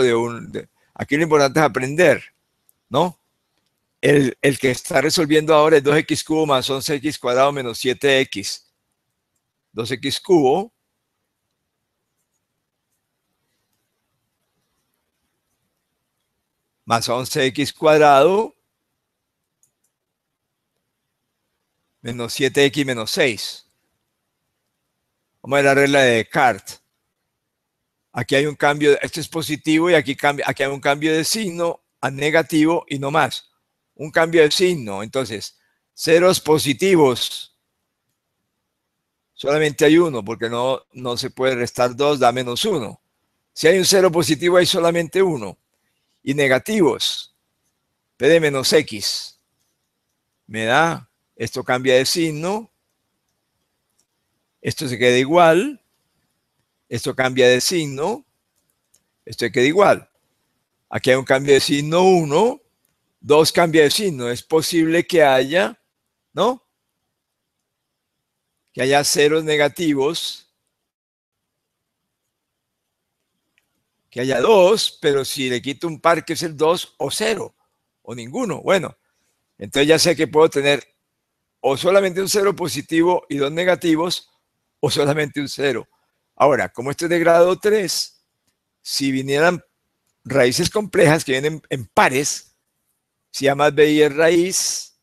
de un... aquí lo importante es aprender, ¿no? El, el, que está resolviendo ahora es 2x cubo más 11x cuadrado menos 7x. 2x cubo más 11x cuadrado menos 7x menos 6. Vamos a ver la regla de Descartes aquí hay un cambio, esto es positivo y aquí, cambia, aquí hay un cambio de signo a negativo y no más. Un cambio de signo, entonces, ceros positivos. Solamente hay uno, porque no, no se puede restar dos, da menos uno. Si hay un cero positivo, hay solamente uno. Y negativos, P de menos X, me da, esto cambia de signo, esto se queda igual, esto cambia de signo. Esto queda igual. Aquí hay un cambio de signo 1, 2 cambia de signo. Es posible que haya, ¿no? Que haya ceros negativos. Que haya 2, pero si le quito un par que es el 2 o 0 o ninguno. Bueno, entonces ya sé que puedo tener o solamente un cero positivo y dos negativos, o solamente un cero Ahora, como este es de grado 3, si vinieran raíces complejas que vienen en pares, si A más B y e es raíz,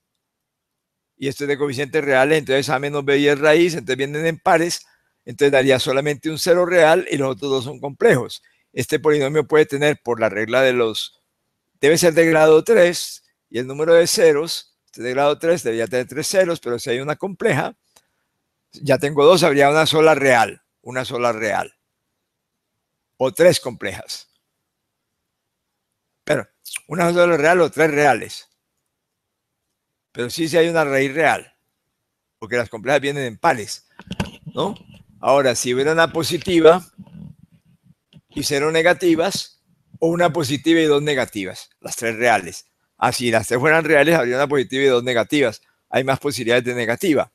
y esto es de coeficiente real, entonces A menos B y e es raíz, entonces vienen en pares, entonces daría solamente un cero real y los otros dos son complejos. Este polinomio puede tener por la regla de los, debe ser de grado 3 y el número de ceros, este de grado 3 debería tener tres ceros, pero si hay una compleja, ya tengo dos, habría una sola real una sola real o tres complejas. Pero una sola real o tres reales. Pero sí, sí hay una raíz real, porque las complejas vienen en pares, ¿no? Ahora, si hubiera una positiva y cero negativas, o una positiva y dos negativas, las tres reales. Así, ah, las tres fueran reales, habría una positiva y dos negativas. Hay más posibilidades de negativa.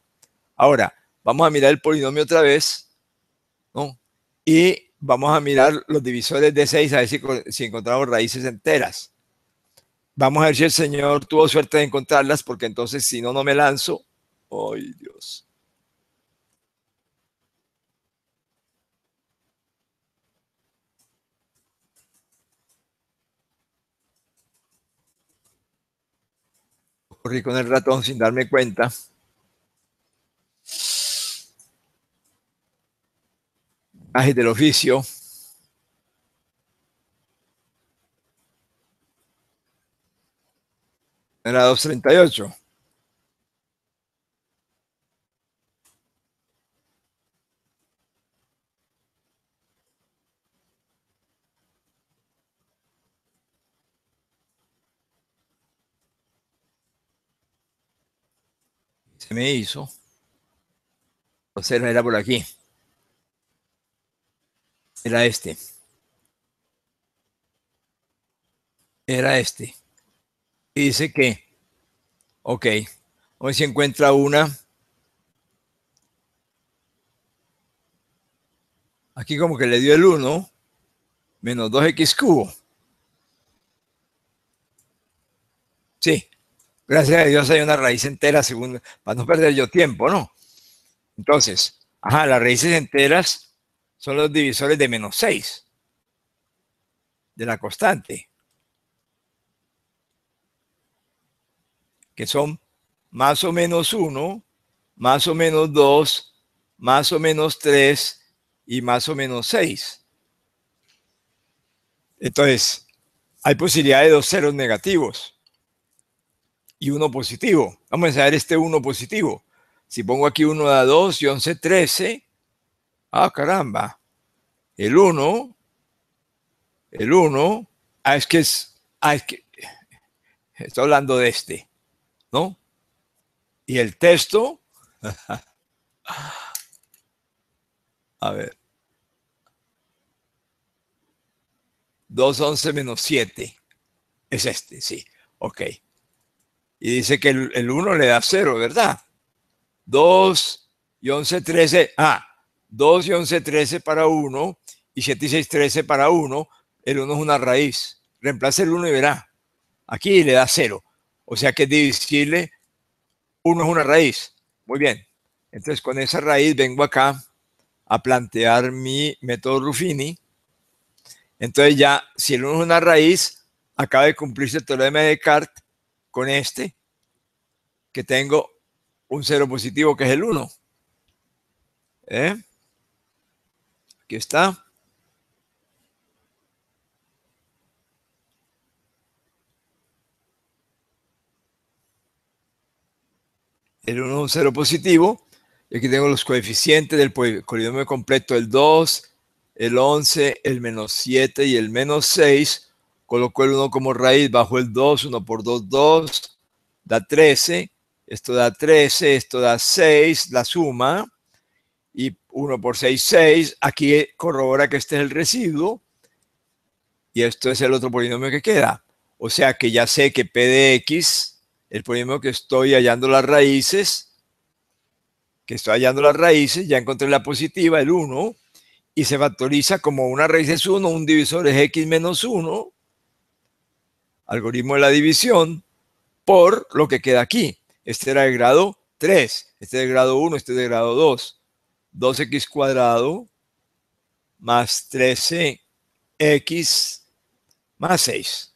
Ahora, vamos a mirar el polinomio otra vez y vamos a mirar los divisores de 6 a ver si, si, encontramos raíces enteras. Vamos a ver si el señor tuvo suerte de encontrarlas, porque entonces si no, no me lanzo. ¡Ay, Dios! Corrí con el ratón sin darme cuenta. del oficio. Era 238. Se me hizo. O sea, era por aquí. Era este. Era este. Y dice que, ok, hoy se encuentra una. Aquí como que le dio el 1 menos 2x cubo. Sí, gracias a Dios hay una raíz entera, según, para no perder yo tiempo, ¿no? Entonces, ajá, las raíces enteras son los divisores de menos 6 de la constante, que son más o menos 1, más o menos 2, más o menos 3 y más o menos 6. Entonces, hay posibilidad de dos ceros negativos y uno positivo. Vamos a ver este uno positivo. Si pongo aquí 1 da 2 y 11, 13. Ah, caramba. El 1, el 1, ah, es que es, ah, es que, está hablando de este, ¿no? Y el texto, a ver, 2.11 menos 7, es este, sí, ok. Y dice que el 1 le da 0, ¿verdad? 2 y 11, 13, ah, 2 y 11, 13 para 1 y 7 y 6, 13 para 1. El 1 es una raíz. Reemplace el 1 y verá. Aquí le da 0. O sea que es divisible 1 es una raíz. Muy bien. Entonces con esa raíz vengo acá a plantear mi método Ruffini. Entonces ya, si el 1 es una raíz, acaba de cumplirse el teorema de Descartes con este, que tengo un 0 positivo que es el 1. ¿Eh? Aquí está. El 1 un 0 positivo. Y aquí tengo los coeficientes del polinomio completo, el 2, el 11, el menos 7 y el menos 6. Coloco el 1 como raíz, bajo el 2, 1 por 2, 2, da 13. Esto da 13, esto da 6, la suma y 1 por 6, 6. Aquí corrobora que este es el residuo y esto es el otro polinomio que queda. O sea que ya sé que P de X, el polinomio que estoy hallando las raíces, que estoy hallando las raíces, ya encontré la positiva, el 1, y se factoriza como una raíz es 1, un divisor es X menos 1, algoritmo de la división, por lo que queda aquí. Este era de grado 3, este es de grado 1, este es de grado 2. 2x cuadrado más 13x más 6.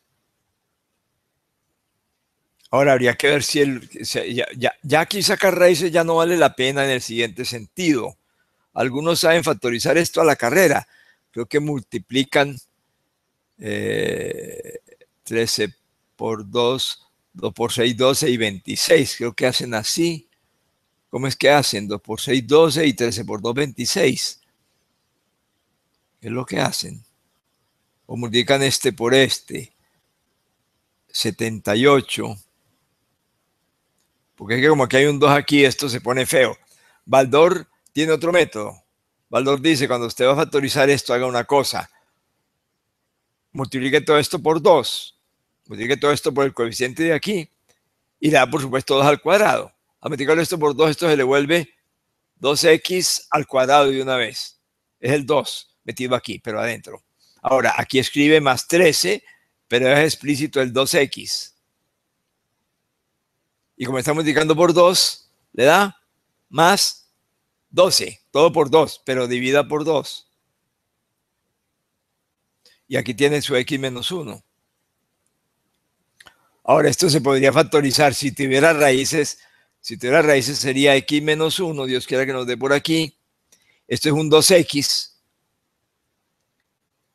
Ahora habría que ver si el, ya, aquí sacar raíces ya no vale la pena en el siguiente sentido. Algunos saben factorizar esto a la carrera. Creo que multiplican 13 eh, por 2, 2 por 6, 12 y 26. Creo que hacen así. ¿Cómo es que hacen? 2 por 6, 12 y 13 por 2, 26. Es lo que hacen. O multiplican este por este. 78. Porque es que como que hay un 2 aquí, esto se pone feo. Valdor tiene otro método. Valdor dice, cuando usted va a factorizar esto, haga una cosa. Multiplique todo esto por 2. Multiplique todo esto por el coeficiente de aquí. Y le da, por supuesto, 2 al cuadrado a ah, multiplicarlo esto por 2, esto se le vuelve 2x al cuadrado de una vez. Es el 2 metido aquí, pero adentro. Ahora, aquí escribe más 13, pero es explícito el 2x. Y como estamos multiplicando por 2, le da más 12, todo por 2, pero divida por 2. Y aquí tiene su x menos 1. Ahora, esto se podría factorizar si tuviera raíces si tuviera raíces sería x menos 1, Dios quiera que nos dé por aquí. Esto es un 2x.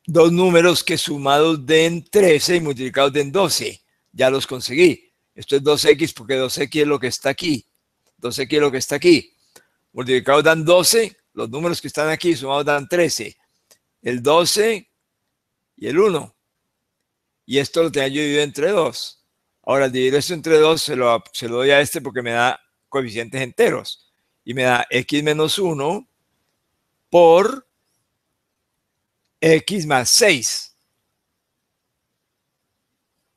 Dos números que sumados den 13 y multiplicados den 12. Ya los conseguí. Esto es 2x porque 2x es lo que está aquí. 2x es lo que está aquí. Multiplicados dan 12, los números que están aquí sumados dan 13. El 12 y el 1. Y esto lo tenía yo dividido entre 2. Ahora, al dividir esto entre 2 se lo, se lo doy a este porque me da coeficientes enteros. Y me da x menos 1 por x más 6.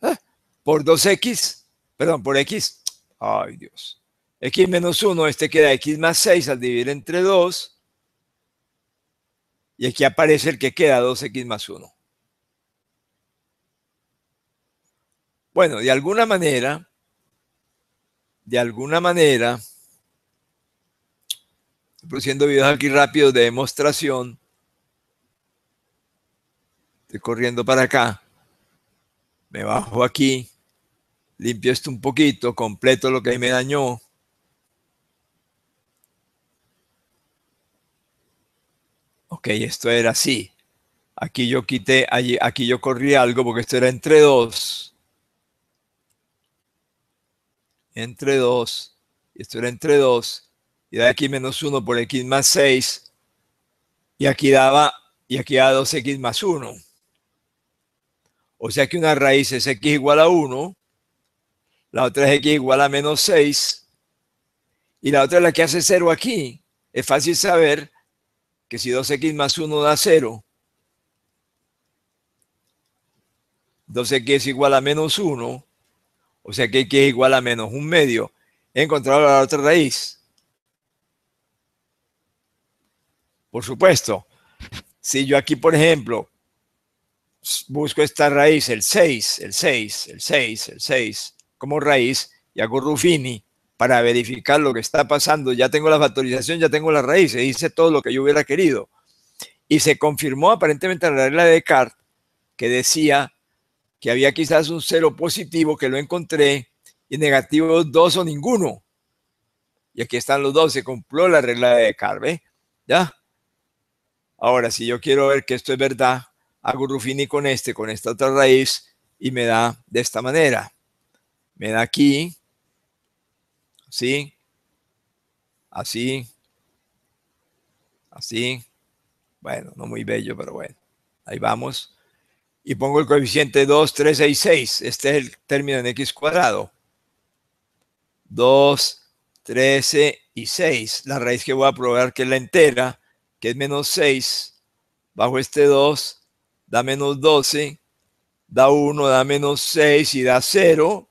Ah, por 2x, perdón, por x. Ay Dios. x menos 1, este queda x más 6 al dividir entre 2. Y aquí aparece el que queda 2x más 1. Bueno, de alguna manera, de alguna manera, produciendo videos aquí rápidos de demostración. Estoy corriendo para acá. Me bajo aquí. Limpio esto un poquito. Completo lo que ahí me dañó. Ok, esto era así. Aquí yo quité, allí, aquí yo corrí algo porque esto era entre dos entre 2, y esto era entre 2, y da aquí menos 1 por x más 6, y aquí daba, y aquí da 2x más 1. O sea que una raíz es x igual a 1, la otra es x igual a menos 6, y la otra es la que hace 0 aquí. Es fácil saber que si 2x más 1 da 0, 2x es igual a menos 1, o sea que x es igual a menos un medio. He encontrado la otra raíz. Por supuesto, si yo aquí, por ejemplo, busco esta raíz, el 6, el 6, el 6, el 6, como raíz, y hago Ruffini para verificar lo que está pasando, ya tengo la factorización, ya tengo la raíz, se dice todo lo que yo hubiera querido. Y se confirmó aparentemente la regla de Descartes, que decía que había quizás un cero positivo que lo encontré y negativo dos o ninguno. Y aquí están los dos, se cumplió la regla de Carve, ¿ya? Ahora, si yo quiero ver que esto es verdad, hago Rufini con este, con esta otra raíz y me da de esta manera. Me da aquí, así, así, así. Bueno, no muy bello, pero bueno, ahí vamos y pongo el coeficiente 2, 3, 6, 6. Este es el término en x cuadrado. 2, 13 y 6. La raíz que voy a probar que es la entera, que es menos 6, bajo este 2, da menos 12, da 1, da menos 6 y da 0.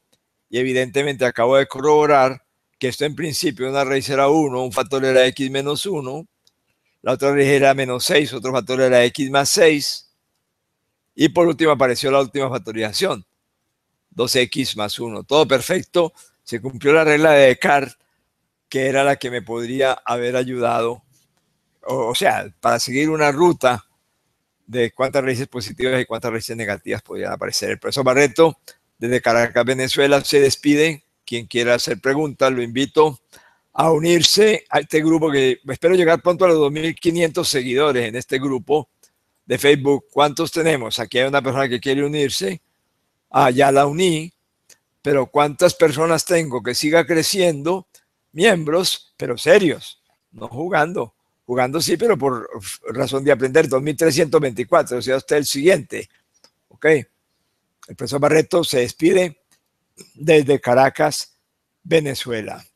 Y evidentemente acabo de corroborar que esto en principio una raíz era 1, un factor era x menos 1, la otra raíz era menos 6, otro factor era x más 6 y por último apareció la última factorización, 2x más 1. Todo perfecto, se cumplió la regla de Descartes, que era la que me podría haber ayudado, o, sea, para seguir una ruta de cuántas raíces positivas y cuántas raíces negativas podrían aparecer. El profesor Barreto, desde Caracas, Venezuela, se despide. Quien quiera hacer preguntas, lo invito a unirse a este grupo que espero llegar pronto a los 2.500 seguidores en este grupo de Facebook, ¿cuántos tenemos? Aquí hay una persona que quiere unirse. Ah, ya la uní, pero ¿cuántas personas tengo que siga creciendo? Miembros, pero serios, no jugando. Jugando sí, pero por razón de aprender, 2324, o sea, hasta el siguiente. Ok. El profesor Barreto se despide desde Caracas, Venezuela.